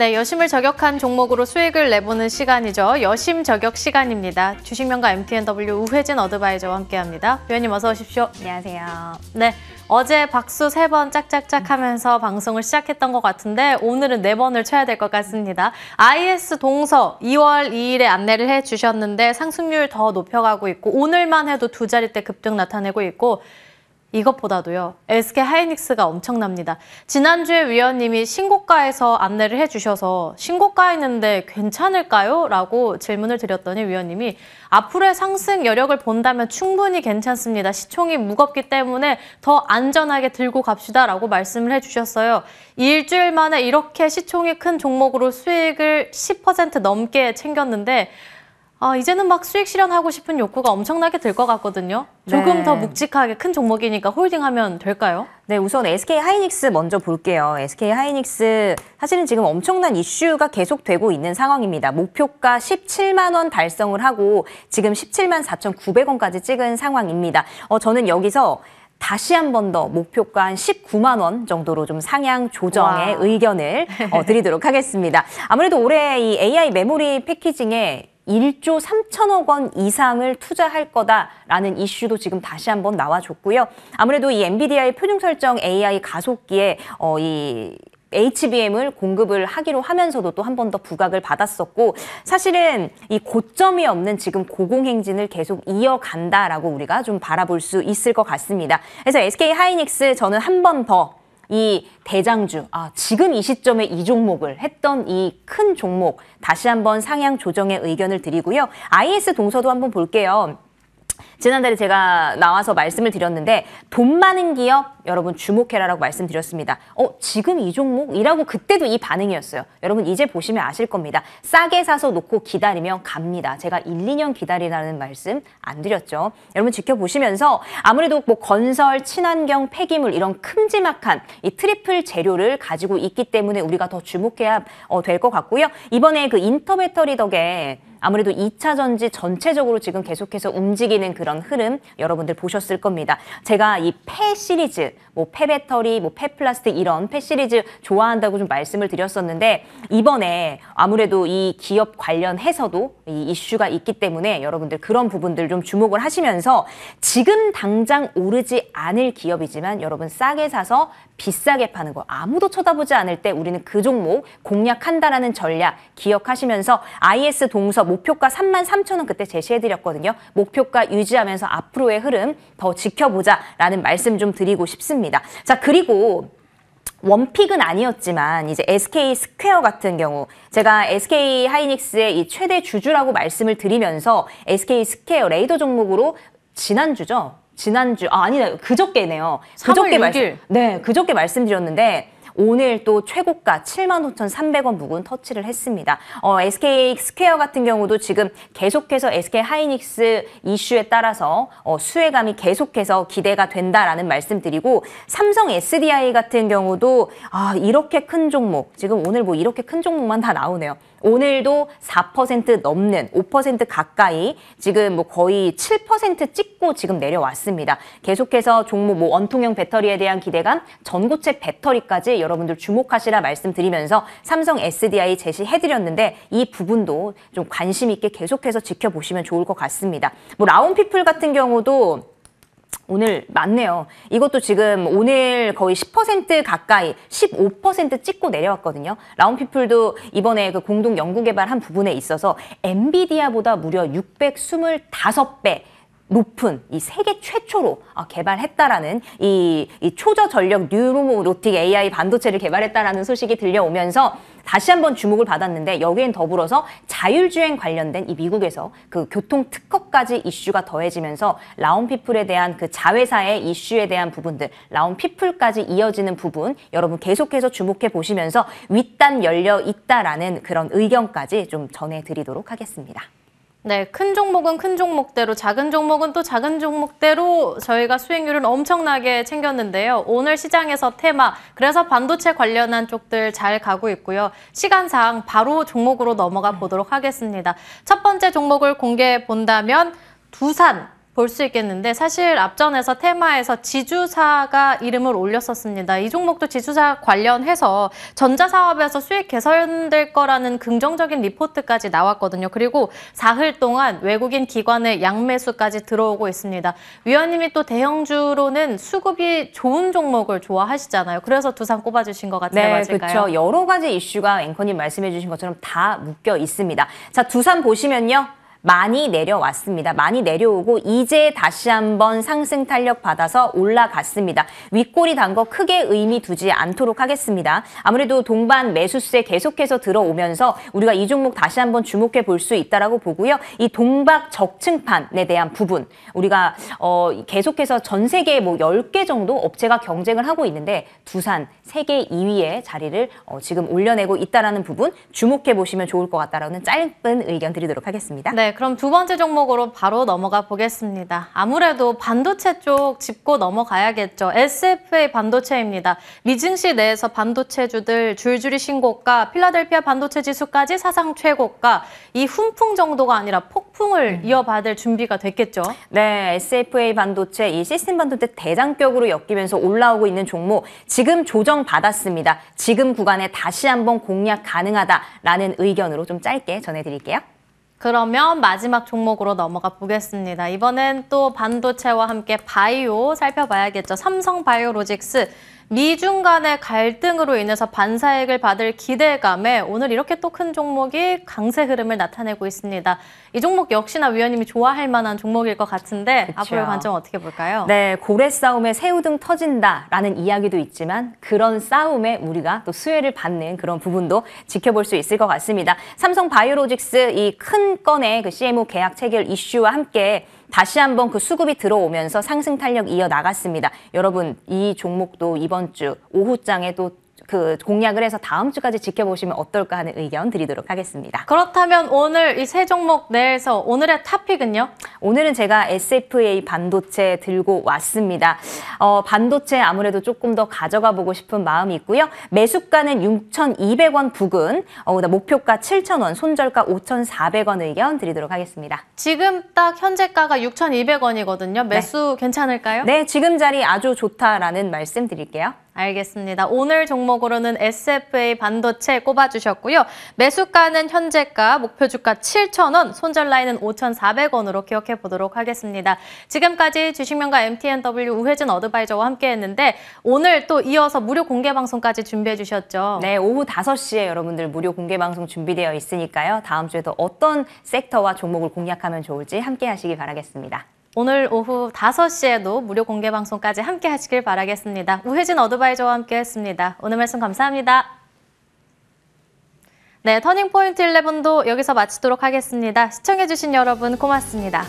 네, 여심을 저격한 종목으로 수익을 내보는 시간이죠. 여심 저격 시간입니다. 주식명가 MTNW 우회진 어드바이저와 함께합니다. 위원님 어서 오십시오. 안녕하세요. 네, 어제 박수 세 번 짝짝짝 하면서 방송을 시작했던 것 같은데 오늘은 네 번을 쳐야 될 것 같습니다. IS 동서 2월 2일에 안내를 해주셨는데 상승률 더 높여가고 있고 오늘만 해도 두 자릿대 급등 나타내고 있고 이것보다도요. SK 하이닉스가 엄청납니다. 지난주에 위원님이 신고가에서 안내를 해주셔서 신고가 있는데 괜찮을까요? 라고 질문을 드렸더니 위원님이 앞으로의 상승 여력을 본다면 충분히 괜찮습니다. 시총이 무겁기 때문에 더 안전하게 들고 갑시다 라고 말씀을 해주셨어요. 일주일 만에 이렇게 시총이 큰 종목으로 수익을 10% 넘게 챙겼는데 아, 이제는 막 수익 실현하고 싶은 욕구가 엄청나게 들 것 같거든요. 조금 네. 더 묵직하게 큰 종목이니까 홀딩하면 될까요? 네, 우선 SK 하이닉스 먼저 볼게요. SK 하이닉스 사실은 지금 엄청난 이슈가 계속되고 있는 상황입니다. 목표가 17만 원 달성을 하고 지금 17만 4,900원까지 찍은 상황입니다. 어, 저는 여기서 다시 한 번 더 목표가 한 19만 원 정도로 좀 상향 조정의 와. 의견을 어, 드리도록 하겠습니다. 아무래도 올해 이 AI 메모리 패키징에 1조 3천억 원 이상을 투자할 거다라는 이슈도 지금 다시 한번 나와줬고요. 아무래도 이 엔비디아의 표준 설정 AI 가속기에 어, 이 HBM을 공급을 하기로 하면서도 또 한 번 더 부각을 받았었고 사실은 이 고점이 없는 지금 고공행진을 계속 이어간다라고 우리가 좀 바라볼 수 있을 것 같습니다. 그래서 SK 하이닉스 저는 한번더 이 대장주, 아, 지금 이 시점에 이 종목을 했던 이 큰 종목 다시 한번 상향 조정의 의견을 드리고요. IS 동서도 한번 볼게요. 지난달에 제가 나와서 말씀을 드렸는데 돈 많은 기업 여러분 주목해라라고 말씀드렸습니다. 어 지금 이 종목이라고 그때도 이 반응이었어요. 여러분 이제 보시면 아실 겁니다. 싸게 사서 놓고 기다리면 갑니다. 제가 1, 2년 기다리라는 말씀 안 드렸죠. 여러분 지켜보시면서 아무래도 뭐 건설, 친환경, 폐기물 이런 큼지막한 이 트리플 재료를 가지고 있기 때문에 우리가 더 주목해야 어, 될것 같고요. 이번에 그 인터배터리 덕에 아무래도 2차 전지 전체적으로 지금 계속해서 움직이는 그런 흐름 여러분들 보셨을 겁니다. 제가 이폐 시리즈, 뭐폐 배터리, 뭐폐 플라스틱 이런 폐 시리즈 좋아한다고 좀 말씀을 드렸었는데 이번에 아무래도 이 기업 관련해서도 이 이슈가 있기 때문에 여러분들 그런 부분들 좀 주목을 하시면서 지금 당장 오르지 않을 기업이지만 여러분 싸게 사서 비싸게 파는 거 아무도 쳐다보지 않을 때 우리는 그 종목 공략한다라는 전략 기억하시면서 IS 동서 목표가 3만 3천 원 그때 제시해드렸거든요. 목표가 유지하면서 앞으로의 흐름 더 지켜보자라는 말씀 좀 드리고 싶습니다. 자 그리고 원픽은 아니었지만 이제 SK 스퀘어 같은 경우 제가 SK 하이닉스의 이 최대 주주라고 말씀을 드리면서 SK 스퀘어 레이더 종목으로 지난주죠. 지난주 아 아니네 그저께네요. 그저께 말씀 네 그저께 말씀드렸는데 오늘 또 최고가 75,300원 부근 터치를 했습니다. 어, SK 스퀘어 같은 경우도 지금 계속해서 SK 하이닉스 이슈에 따라서 어, 수혜감이 계속해서 기대가 된다라는 말씀드리고 삼성 SDI 같은 경우도 아, 이렇게 큰 종목 지금 오늘 뭐 이렇게 큰 종목만 다 나오네요. 오늘도 4% 넘는 5% 가까이 지금 뭐 거의 7% 찍고 지금 내려왔습니다. 계속해서 종목 뭐 원통형 배터리에 대한 기대감, 전고체 배터리까지 여러분들 주목하시라 말씀드리면서 삼성 SDI 제시해드렸는데 이 부분도 좀 관심 있게 계속해서 지켜보시면 좋을 것 같습니다. 뭐 라온피플 같은 경우도 오늘 많네요. 이것도 지금 오늘 거의 10% 가까이 15% 찍고 내려왔거든요. 라운피플도 이번에 그 공동 연구 개발한 부분에 있어서 엔비디아보다 무려 625배 높은 이 세계 최초로 아, 개발했다라는 이, 이 초저 전력 뉴로모로틱 AI 반도체를 개발했다라는 소식이 들려오면서 다시 한번 주목을 받았는데 여기엔 더불어서 자율주행 관련된 이 미국에서 그 교통 특허까지 이슈가 더해지면서 라온피플에 대한 그 자회사의 이슈에 대한 부분들 라온피플까지 이어지는 부분 여러분 계속해서 주목해 보시면서 윗단 열려 있다라는 그런 의견까지 좀 전해드리도록 하겠습니다. 네, 큰 종목은 큰 종목대로, 작은 종목은 또 작은 종목대로 저희가 수익률은 엄청나게 챙겼는데요. 오늘 시장에서 테마, 그래서 반도체 관련한 쪽들 잘 가고 있고요. 시간상 바로 종목으로 넘어가 보도록 하겠습니다. 첫 번째 종목을 공개해 본다면 두산, 볼수 있겠는데 사실 앞전에서 테마에서 지주사가 이름을 올렸었습니다. 이 종목도 지주사 관련해서 전자사업에서 수익 개선될 거라는 긍정적인 리포트까지 나왔거든요. 그리고 사흘 동안 외국인 기관의 양매수까지 들어오고 있습니다. 위원님이 또 대형주로는 수급이 좋은 종목을 좋아하시잖아요. 그래서 두산 꼽아주신 것 같아요. 네, 그렇죠. 여러 가지 이슈가 앵커님 말씀해 주신 것처럼 다 묶여 있습니다. 자, 두산 보시면요. 많이 내려왔습니다. 많이 내려오고 이제 다시 한번 상승 탄력 받아서 올라갔습니다. 윗골이 단거 크게 의미 두지 않도록 하겠습니다. 아무래도 동반 매수세 계속해서 들어오면서 우리가 이 종목 다시 한번 주목해 볼 수 있다라고 보고요. 이 동박 적층판에 대한 부분 우리가 어 계속해서 전 세계 뭐 10개 정도 업체가 경쟁을 하고 있는데 두산 세계 2위의 자리를 어 지금 올려내고 있다라는 부분 주목해 보시면 좋을 것 같다라는 짧은 의견 드리도록 하겠습니다. 네. 그럼 두 번째 종목으로 바로 넘어가 보겠습니다. 아무래도 반도체 쪽 짚고 넘어가야겠죠. SFA 반도체입니다. 미증시 내에서 반도체주들 줄줄이 신고가, 필라델피아 반도체 지수까지 사상 최고가, 이 훈풍 정도가 아니라 폭풍을 음. 이어받을 준비가 됐겠죠. 네, SFA 반도체, 이 시스템 반도체 대장격으로 엮이면서 올라오고 있는 종목, 지금 조정받았습니다. 지금 구간에 다시 한번 공략 가능하다라는 의견으로 좀 짧게 전해드릴게요. 그러면 마지막 종목으로 넘어가 보겠습니다. 이번엔 또 반도체와 함께 바이오 살펴봐야겠죠. 삼성 바이오로직스 미중 간의 갈등으로 인해서 반사액을 받을 기대감에 오늘 이렇게 또 큰 종목이 강세 흐름을 나타내고 있습니다. 이 종목 역시나 위원님이 좋아할 만한 종목일 것 같은데 그쵸. 앞으로 관점 어떻게 볼까요? 네, 고래 싸움에 새우등 터진다라는 이야기도 있지만 그런 싸움에 우리가 또 수혜를 받는 그런 부분도 지켜볼 수 있을 것 같습니다. 삼성 바이오로직스 이 큰 건의 그 CMO 계약 체결 이슈와 함께 다시 한번 그 수급이 들어오면서 상승 탄력 이어 나갔습니다. 여러분 이 종목도 이번 주 오후장에 도 그공약을 해서 다음 주까지 지켜보시면 어떨까 하는 의견 드리도록 하겠습니다. 그렇다면 오늘 이 세 종목 내에서 오늘의 탑픽은요? 오늘은 제가 SFA 반도체 들고 왔습니다. 어, 반도체 아무래도 조금 더 가져가 보고 싶은 마음이 있고요. 매수가는 6,200원 부근, 어, 목표가 7,000원, 손절가 5,400원 의견 드리도록 하겠습니다. 지금 딱 현재가가 6,200원이거든요. 매수 네. 괜찮을까요? 네, 지금 자리 아주 좋다라는 말씀 드릴게요. 알겠습니다. 오늘 종목으로는 SFA 반도체 꼽아주셨고요. 매수가는 현재가, 목표주가 7,000원, 손절라인은 5,400원으로 기억해 보도록 하겠습니다. 지금까지 주식명가 MTNW 우회진 어드바이저와 함께했는데 오늘 또 이어서 무료 공개 방송까지 준비해 주셨죠. 네, 오후 5시에 여러분들 무료 공개 방송 준비되어 있으니까요. 다음 주에도 어떤 섹터와 종목을 공략하면 좋을지 함께 하시기 바라겠습니다. 오늘 오후 5시에도 무료 공개 방송까지 함께 하시길 바라겠습니다. 우혜진 어드바이저와 함께 했습니다. 오늘 말씀 감사합니다. 네, 터닝포인트 11도 여기서 마치도록 하겠습니다. 시청해주신 여러분 고맙습니다.